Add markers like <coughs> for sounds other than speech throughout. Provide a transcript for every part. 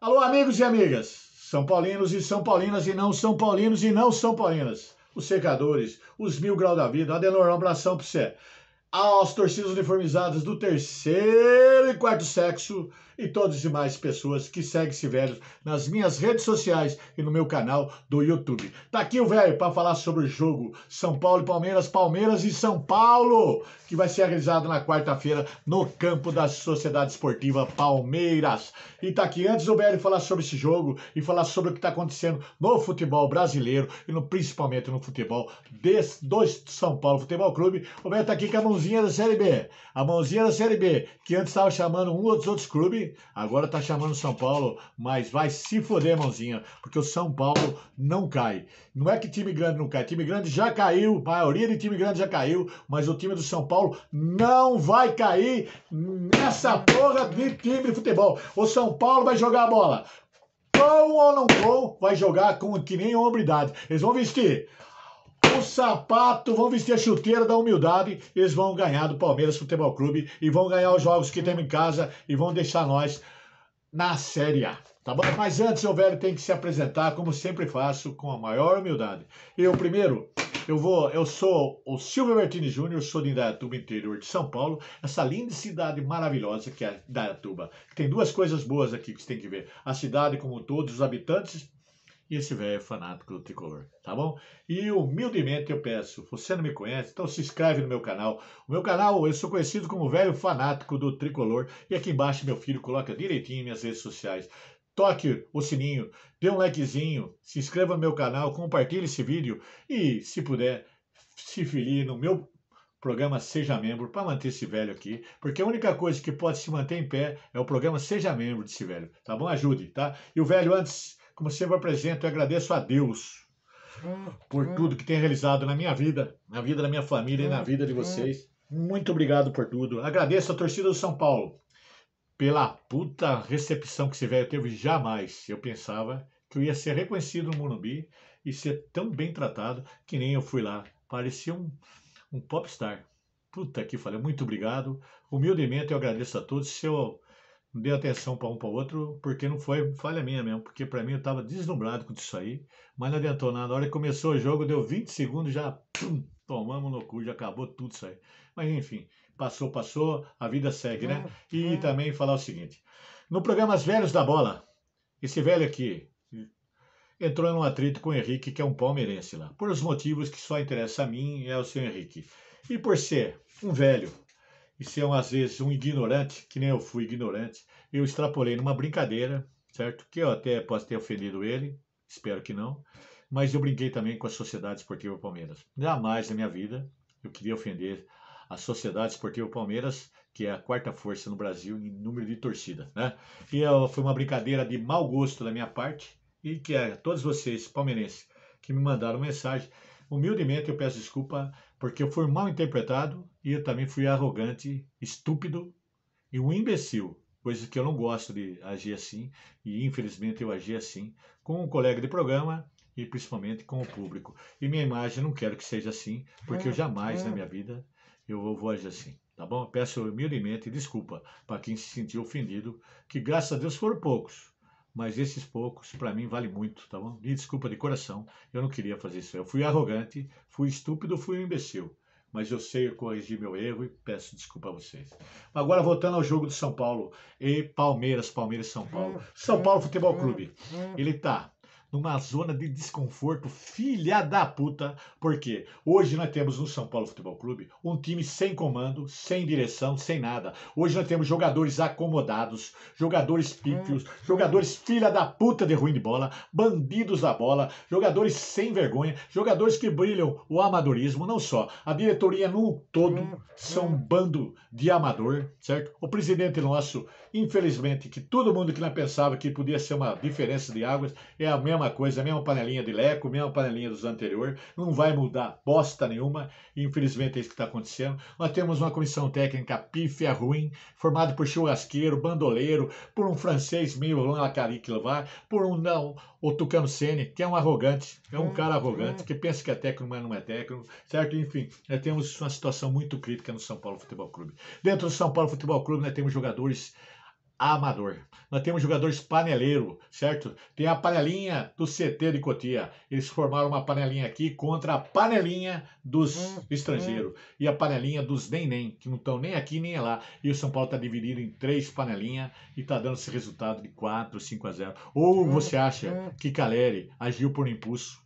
Alô, amigos e amigas, São Paulinos e São Paulinas e não São Paulinos e não São Paulinas. Os secadores, os mil grau da vida. Adenor, um abração pra você. Aos torcidos uniformizados do terceiro e quarto sexo, e todas as demais pessoas que seguem esse velho nas minhas redes sociais e no meu canal do YouTube. Tá aqui o velho para falar sobre o jogo São Paulo e Palmeiras, Palmeiras e São Paulo, que vai ser realizado na quarta-feira no campo da Sociedade Esportiva Palmeiras. E tá aqui antes do velho falar sobre esse jogo e falar sobre o que está acontecendo no futebol brasileiro e no, principalmente no futebol desse, do São Paulo Futebol Clube. O velho tá aqui com a mãozinha da Série B. A mãozinha da Série B, que antes estava chamando um ou dos outros clubes Agora tá chamando São Paulo, mas vai se foder, mãozinha, porque o São Paulo não cai. Não é que time grande não cai, time grande já caiu, a maioria de time grande já caiu, mas o time do São Paulo não vai cair nessa porra de time de futebol. O São Paulo vai jogar a bola. Com ou não com, vai jogar com que nem hombridade. Eles vão vestir o sapato, vão vestir a chuteira da humildade, eles vão ganhar do Palmeiras Futebol Clube e vão ganhar os jogos que temos em casa e vão deixar nós na Série A. Tá bom? Mas antes, o velho tem que se apresentar, como sempre faço, com a maior humildade. Eu primeiro, eu vou, eu sou o Silvio Martini Júnior, sou de Indaiatuba, interior de São Paulo, essa linda cidade maravilhosa que é Indaiatuba. Tem duas coisas boas aqui que você tem que ver: a cidade como todos os habitantes e esse velho fanático do tricolor, tá bom? E humildemente eu peço, você não me conhece, então se inscreve no meu canal. O meu canal, eu sou conhecido como velho fanático do tricolor. E aqui embaixo meu filho coloca direitinho minhas redes sociais toque o sininho, dê um likezinho, se inscreva no meu canal, compartilhe esse vídeo e, se puder, se filie no meu programa Seja Membro para manter esse velho aqui, porque a única coisa que pode se manter em pé é o programa Seja Membro desse velho, tá bom? Ajude, tá? E o velho antes como sempre apresento, eu agradeço a Deus por hum, tudo hum. que tem realizado na minha vida, na vida da minha família e na hum, vida de vocês. Muito obrigado por tudo. Agradeço a torcida do São Paulo pela puta recepção que esse velho teve. Jamais eu pensava que eu ia ser reconhecido no Morumbi e ser tão bem tratado que nem eu fui lá. Parecia um, um popstar. Puta que falei, muito obrigado. Humildemente eu agradeço a todos. Se dei atenção para um para o outro, porque não foi falha minha mesmo, porque para mim eu estava deslumbrado com isso aí, mas não adiantou nada. Na hora que começou o jogo, deu 20 segundos, já pum, tomamos no cu, já acabou tudo isso aí. Mas enfim, passou, passou, a vida segue, né? É, e é. também falar o seguinte: no programa As Velhos da Bola, esse velho aqui entrou num atrito com o Henrique, que é um palmeirense lá, por os motivos que só interessa a mim e ao seu Henrique. E por ser um velho e ser, às vezes, um ignorante, que nem eu fui ignorante, eu extrapolei numa brincadeira, certo? Que eu até posso ter ofendido ele, espero que não, mas eu brinquei também com a Sociedade Esportiva Palmeiras. Jamais na minha vida eu queria ofender a Sociedade Esportiva Palmeiras, que é a quarta força no Brasil em número de torcida, né? E eu, foi uma brincadeira de mau gosto da minha parte e que a é, todos vocês palmeirenses que me mandaram mensagem Humildemente eu peço desculpa porque eu fui mal interpretado e eu também fui arrogante, estúpido e um imbecil, coisa que eu não gosto de agir assim e infelizmente eu agi assim com um colega de programa e principalmente com o público. E minha imagem não quero que seja assim, porque eu é, jamais na é. minha vida eu vou, vou agir assim. Tá bom? Peço humildemente desculpa para quem se sentiu ofendido, que graças a Deus foram poucos mas esses poucos, para mim, vale muito, tá bom? Me desculpa de coração, eu não queria fazer isso. Eu fui arrogante, fui estúpido, fui um imbecil. Mas eu sei eu corrigi meu erro e peço desculpa a vocês. Agora, voltando ao jogo do São Paulo e Palmeiras, Palmeiras São Paulo. Hum, São Paulo hum, Futebol hum, Clube. Ele tá numa zona de desconforto, filha da puta, porque hoje nós temos no São Paulo Futebol Clube um time sem comando, sem direção, sem nada. Hoje nós temos jogadores acomodados, jogadores hum. pífios, jogadores filha da puta de ruim de bola, bandidos da bola, jogadores sem vergonha, jogadores que brilham o amadorismo, não só. A diretoria no todo hum, são um bando de amador, certo? O presidente nosso Infelizmente, que todo mundo que não pensava que podia ser uma diferença de águas é a mesma coisa, a mesma panelinha de leco, a mesma panelinha dos anteriores, não vai mudar bosta nenhuma. Infelizmente, é isso que está acontecendo. Nós temos uma comissão técnica pífia, ruim, formada por churrasqueiro, bandoleiro, por um francês meio lacarique levar, por um não, o Tucano Sene, que é um arrogante, é um hum, cara arrogante, hum. que pensa que é técnico, mas não é técnico, certo? Enfim, nós temos uma situação muito crítica no São Paulo Futebol Clube. Dentro do São Paulo Futebol Clube, nós temos jogadores amador. Nós temos jogadores paneleiros, certo? Tem a panelinha do CT de Cotia. Eles formaram uma panelinha aqui contra a panelinha dos hum, hum. estrangeiros. Hum. E a panelinha dos nem-nem, que não estão nem aqui nem lá. E o São Paulo está dividido em três panelinhas e está dando esse resultado de 4, 5 a 0. Ou hum, você acha hum. que Caleri agiu por impulso?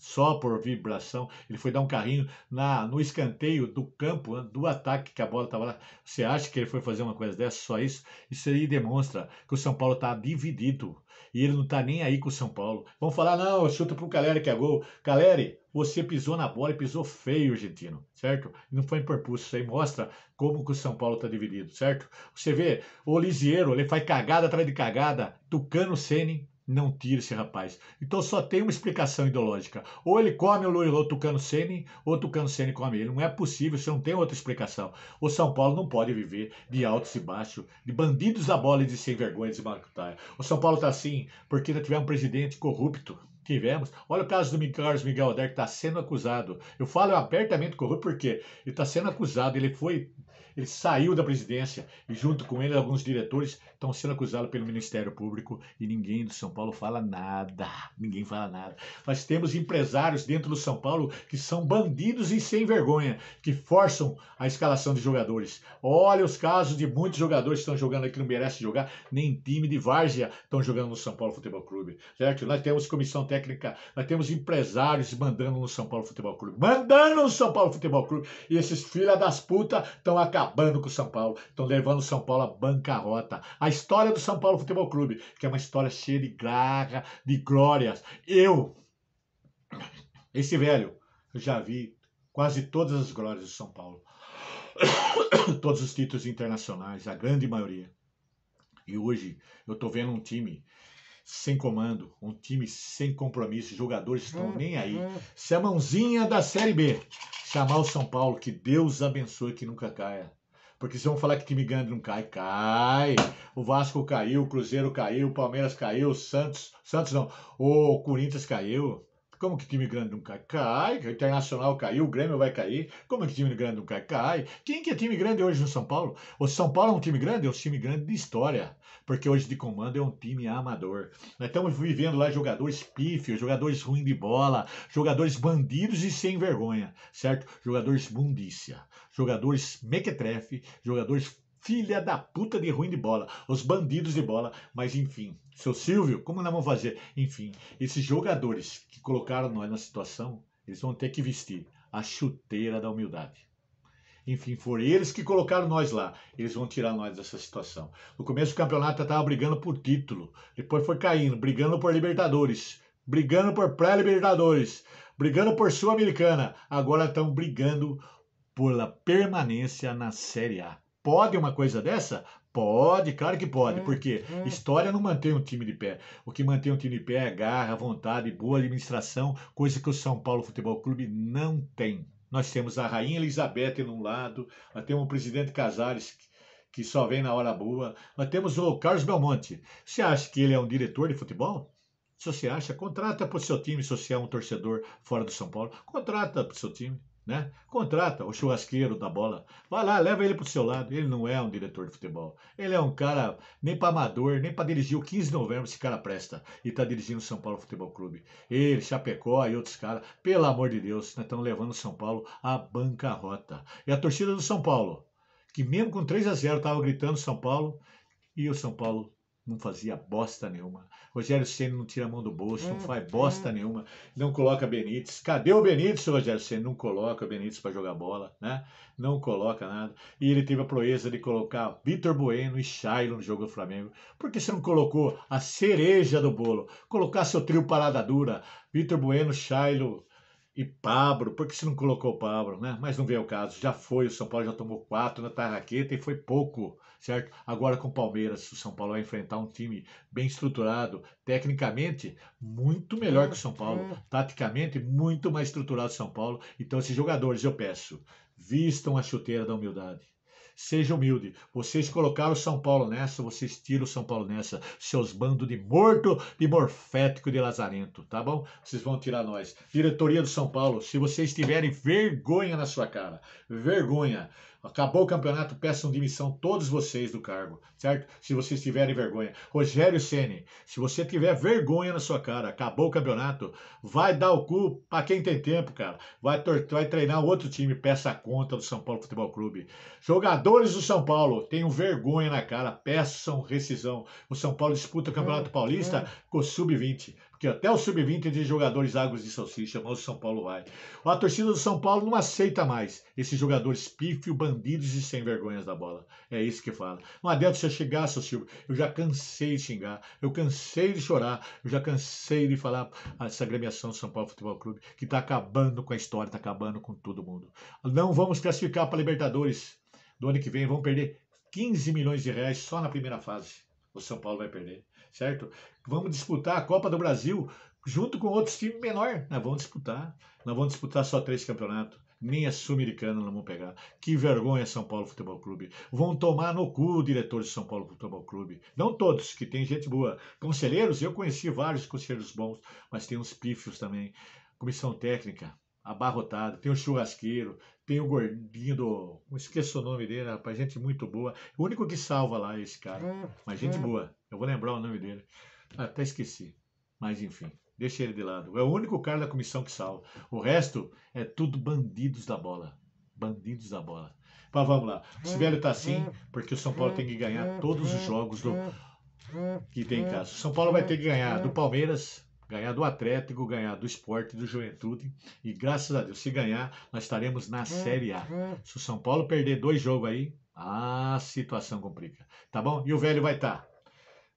só por vibração. Ele foi dar um carrinho na, no escanteio do campo, né, do ataque que a bola estava lá. Você acha que ele foi fazer uma coisa dessa, só isso? Isso aí demonstra que o São Paulo está dividido. E ele não está nem aí com o São Paulo. Vão falar, não, chuta o Caleri que é gol. Caleri, você pisou na bola e pisou feio, argentino, certo? Não foi por impulso, isso aí mostra como que o São Paulo está dividido, certo? Você vê, o Lisieiro, ele faz cagada atrás de cagada, Tucano Sene, não tira esse rapaz. Então só tem uma explicação ideológica. Ou ele come o Luilô Tucano Sene, ou Tucano Sene come ele. Não é possível, você não tem outra explicação. O São Paulo não pode viver de altos e baixos, de bandidos da bola e de sem vergonha de maracutaia. O São Paulo está assim porque ainda tiver um presidente corrupto tivemos. Olha o caso do Carlos Miguel Oder, que está sendo acusado. Eu falo abertamente corrupto porque ele está sendo acusado, ele foi. Ele saiu da presidência e, junto com ele, alguns diretores estão sendo acusados pelo Ministério Público e ninguém do São Paulo fala nada. Ninguém fala nada. Nós temos empresários dentro do São Paulo que são bandidos e sem vergonha, que forçam a escalação de jogadores. Olha os casos de muitos jogadores que estão jogando aqui, não merecem jogar, nem time de várzea estão jogando no São Paulo Futebol Clube. Certo? Nós temos comissão técnica, nós temos empresários mandando no São Paulo Futebol Clube, mandando no São Paulo Futebol Clube, e esses filha das putas estão acabando com o São Paulo, estão levando o São Paulo à bancarrota. A história do São Paulo Futebol Clube, que é uma história cheia de garra, de glórias. Eu, esse velho, eu já vi quase todas as glórias do São Paulo. <coughs> Todos os títulos internacionais, a grande maioria. E hoje eu estou vendo um time sem comando, um time sem compromisso, jogadores estão uhum. nem aí. Uhum. Se é a mãozinha da Série B chamar o São Paulo, que Deus abençoe que nunca caia. Porque se vão falar que time grande não cai, cai. O Vasco caiu, o Cruzeiro caiu, o Palmeiras caiu, o Santos, Santos não, o Corinthians caiu. Como que time grande nunca cai? O Internacional caiu, o Grêmio vai cair. Como que time grande nunca cai? Quem que é time grande hoje no São Paulo? O São Paulo é um time grande? É um time grande de história. Porque hoje de comando é um time amador. Nós estamos vivendo lá jogadores pífios, jogadores ruins de bola, jogadores bandidos e sem vergonha, certo? Jogadores bundícia, jogadores mequetrefe, jogadores filha da puta de ruim de bola, os bandidos de bola, mas enfim, seu Silvio, como nós vamos fazer? Enfim, esses jogadores que colocaram nós na situação, eles vão ter que vestir a chuteira da humildade. Enfim, foram eles que colocaram nós lá. Eles vão tirar nós dessa situação. No começo do campeonato, eu estava brigando por título. Depois foi caindo, brigando por Libertadores. Brigando por pré-Libertadores. Brigando por Sul-Americana. Agora estão brigando pela permanência na Série A. Pode uma coisa dessa? Pode, claro que pode, hum, porque hum. história não mantém um time de pé. O que mantém um time de pé é garra, vontade, boa administração, coisa que o São Paulo Futebol Clube não tem. Nós temos a Rainha Elizabeth num lado, nós temos o presidente Casares, que só vem na hora boa, nós temos o Carlos Belmonte. Você acha que ele é um diretor de futebol? Se você acha, contrata para o seu time se você é um torcedor fora do São Paulo. Contrata para o seu time. Né? Contrata o churrasqueiro da bola. Vai lá, leva ele pro seu lado. Ele não é um diretor de futebol. Ele é um cara nem para amador, nem para dirigir o 15 de novembro esse cara presta e tá dirigindo o São Paulo Futebol Clube. Ele, Chapecó e outros caras, pelo amor de Deus, estão levando o São Paulo à bancarrota. E a torcida do São Paulo, que mesmo com 3 a 0 tava gritando São Paulo, e o São Paulo não fazia bosta nenhuma. Rogério Senna não tira a mão do bolso, não é, faz é. bosta nenhuma, não coloca Benítez. Cadê o Benítez, Rogério Senna? Não coloca o Benítez para jogar bola, né? Não coloca nada. E ele teve a proeza de colocar Vitor Bueno e Shailon no jogo do Flamengo. Por que você não colocou a cereja do bolo? Colocar seu trio parada dura, Vitor Bueno, Shailon, e Pablo, por que se não colocou o Pablo, né? Mas não veio o caso, já foi, o São Paulo já tomou quatro na tarraqueta e foi pouco, certo? Agora com o Palmeiras, o São Paulo vai enfrentar um time bem estruturado, tecnicamente muito melhor que o São Paulo, uhum. taticamente muito mais estruturado o São Paulo. Então esses jogadores eu peço, vistam a chuteira da humildade. Seja humilde. Vocês colocaram o São Paulo nessa, vocês tiram o São Paulo nessa. Seus bandos de morto, de morfético, de lazarento, tá bom? Vocês vão tirar nós. Diretoria do São Paulo, se vocês tiverem vergonha na sua cara, vergonha. Acabou o campeonato, peçam demissão todos vocês do cargo, certo? Se vocês tiverem vergonha. Rogério Ceni, se você tiver vergonha na sua cara, acabou o campeonato, vai dar o cu para quem tem tempo, cara. Vai, vai treinar outro time, peça a conta do São Paulo Futebol Clube. Jogadores do São Paulo, tenham vergonha na cara, peçam rescisão. O São Paulo disputa o Campeonato é, Paulista é. com sub-20 porque até o sub-20 de jogadores águas de salsicha, mas o São Paulo vai. A torcida do São Paulo não aceita mais esses jogadores pífio, bandidos e sem vergonhas da bola. É isso que fala. Não adianta você chegar, seu Silvio. Eu já cansei de xingar, eu cansei de chorar, eu já cansei de falar essa agremiação do São Paulo Futebol Clube, que está acabando com a história, está acabando com todo mundo. Não vamos classificar para Libertadores do ano que vem, vamos perder 15 milhões de reais só na primeira fase o São Paulo vai perder, certo? Vamos disputar a Copa do Brasil junto com outros times menor. Nós vamos disputar. Nós vamos disputar só três campeonatos. Nem a Sul-Americana não vamos pegar. Que vergonha São Paulo Futebol Clube. Vão tomar no cu o diretor de São Paulo Futebol Clube. Não todos, que tem gente boa. Conselheiros, eu conheci vários conselheiros bons, mas tem uns pífios também. Comissão técnica, abarrotado, tem o churrasqueiro, tem o gordinho do. Esqueço o nome dele, rapaz, gente muito boa. O único que salva lá é esse cara. É, mas gente é. boa. Eu vou lembrar o nome dele. Até esqueci. Mas enfim, deixa ele de lado. É o único cara da comissão que salva. O resto é tudo bandidos da bola. Bandidos da bola. Mas vamos lá. O é, Sibélio tá é. assim, porque o São Paulo tem que ganhar é, todos os jogos do... que tem em casa. O São Paulo vai ter que ganhar do Palmeiras, ganhar do Atlético, ganhar do esporte, do juventude. E graças a Deus, se ganhar, nós estaremos na Série A. Se o São Paulo perder dois jogos aí, a situação complica. Tá bom? E o velho vai estar. Tá.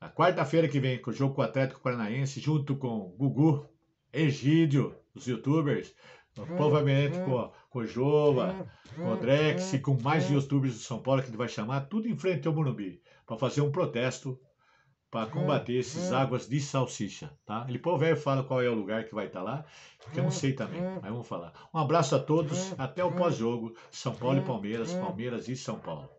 Na quarta-feira que vem, com o jogo com o Atlético Paranaense, junto com Gugu, Egídio, os youtubers, provavelmente com, com o Jova, com o Drex e com mais youtubers do São Paulo que ele vai chamar, tudo em frente ao Morumbi, para fazer um protesto para é, combater esses é. águas de salsicha, tá? Ele o velho fala qual é o lugar que vai estar tá lá, porque eu não é, sei também, mas vamos falar. Um abraço a todos, até o pós-jogo, São Paulo e Palmeiras, Palmeiras e São Paulo.